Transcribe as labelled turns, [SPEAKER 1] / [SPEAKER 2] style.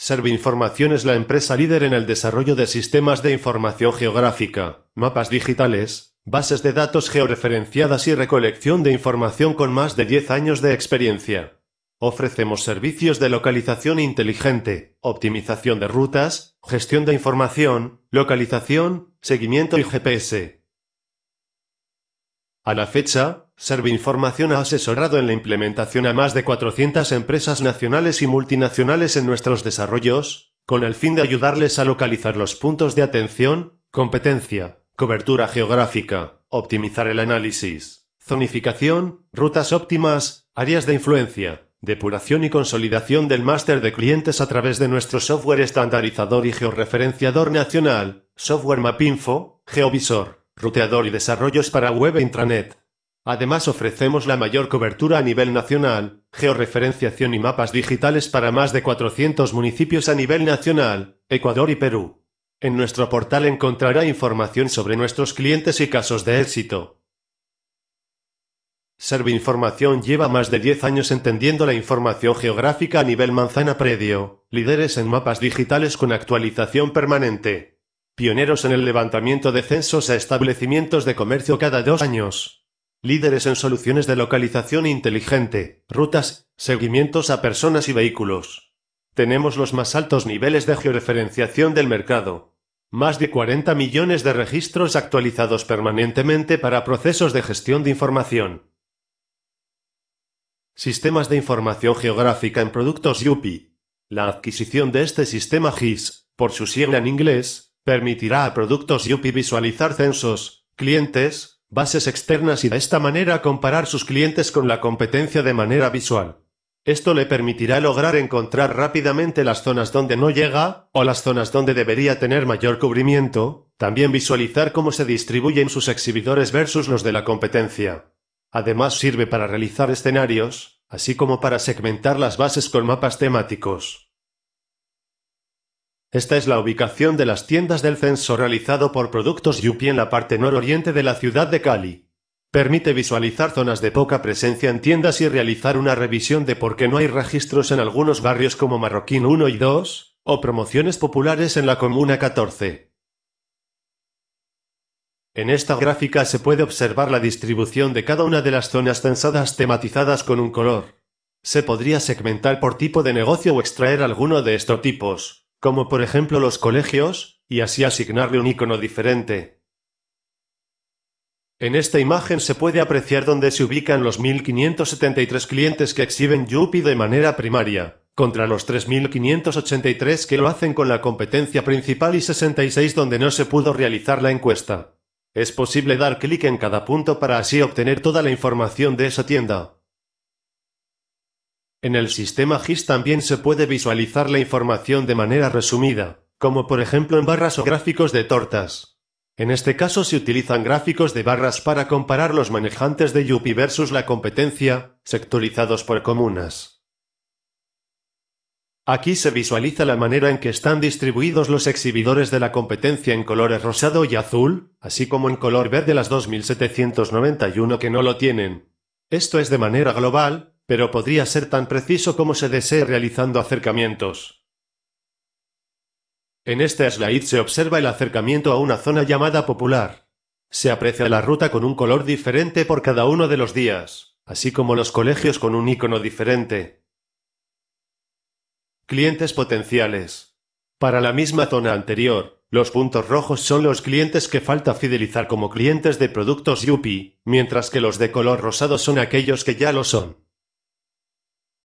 [SPEAKER 1] Servi-Información es la empresa líder en el desarrollo de sistemas de información geográfica, mapas digitales, bases de datos georreferenciadas y recolección de información con más de 10 años de experiencia. Ofrecemos servicios de localización inteligente, optimización de rutas, gestión de información, localización, seguimiento y GPS. A la fecha, Servi-Información ha asesorado en la implementación a más de 400 empresas nacionales y multinacionales en nuestros desarrollos, con el fin de ayudarles a localizar los puntos de atención, competencia, cobertura geográfica, optimizar el análisis, zonificación, rutas óptimas, áreas de influencia, depuración y consolidación del máster de clientes a través de nuestro software estandarizador y georreferenciador nacional, software Mapinfo, Geovisor, ruteador y desarrollos para web e intranet. Además ofrecemos la mayor cobertura a nivel nacional, georreferenciación y mapas digitales para más de 400 municipios a nivel nacional, Ecuador y Perú. En nuestro portal encontrará información sobre nuestros clientes y casos de éxito. Servinformación lleva más de 10 años entendiendo la información geográfica a nivel manzana predio, líderes en mapas digitales con actualización permanente. Pioneros en el levantamiento de censos a establecimientos de comercio cada dos años líderes en soluciones de localización inteligente, rutas, seguimientos a personas y vehículos. Tenemos los más altos niveles de georeferenciación del mercado. Más de 40 millones de registros actualizados permanentemente para procesos de gestión de información. Sistemas de información geográfica en productos YUPI. La adquisición de este sistema GIS, por su sigla en inglés, permitirá a productos YUPI visualizar censos, clientes, bases externas y de esta manera comparar sus clientes con la competencia de manera visual. Esto le permitirá lograr encontrar rápidamente las zonas donde no llega, o las zonas donde debería tener mayor cubrimiento, también visualizar cómo se distribuyen sus exhibidores versus los de la competencia. Además sirve para realizar escenarios, así como para segmentar las bases con mapas temáticos. Esta es la ubicación de las tiendas del censo realizado por Productos Yupi en la parte nororiente de la ciudad de Cali. Permite visualizar zonas de poca presencia en tiendas y realizar una revisión de por qué no hay registros en algunos barrios como Marroquín 1 y 2, o promociones populares en la Comuna 14. En esta gráfica se puede observar la distribución de cada una de las zonas censadas tematizadas con un color. Se podría segmentar por tipo de negocio o extraer alguno de estos tipos como por ejemplo los colegios, y así asignarle un icono diferente. En esta imagen se puede apreciar dónde se ubican los 1573 clientes que exhiben Yupi de manera primaria, contra los 3583 que lo hacen con la competencia principal y 66 donde no se pudo realizar la encuesta. Es posible dar clic en cada punto para así obtener toda la información de esa tienda. En el sistema GIS también se puede visualizar la información de manera resumida, como por ejemplo en barras o gráficos de tortas. En este caso se utilizan gráficos de barras para comparar los manejantes de Yupi versus la competencia, sectorizados por comunas. Aquí se visualiza la manera en que están distribuidos los exhibidores de la competencia en colores rosado y azul, así como en color verde las 2791 que no lo tienen. Esto es de manera global, pero podría ser tan preciso como se desee realizando acercamientos. En este slide se observa el acercamiento a una zona llamada popular. Se aprecia la ruta con un color diferente por cada uno de los días, así como los colegios con un icono diferente. Clientes potenciales. Para la misma zona anterior, los puntos rojos son los clientes que falta fidelizar como clientes de productos Yupi, mientras que los de color rosado son aquellos que ya lo son.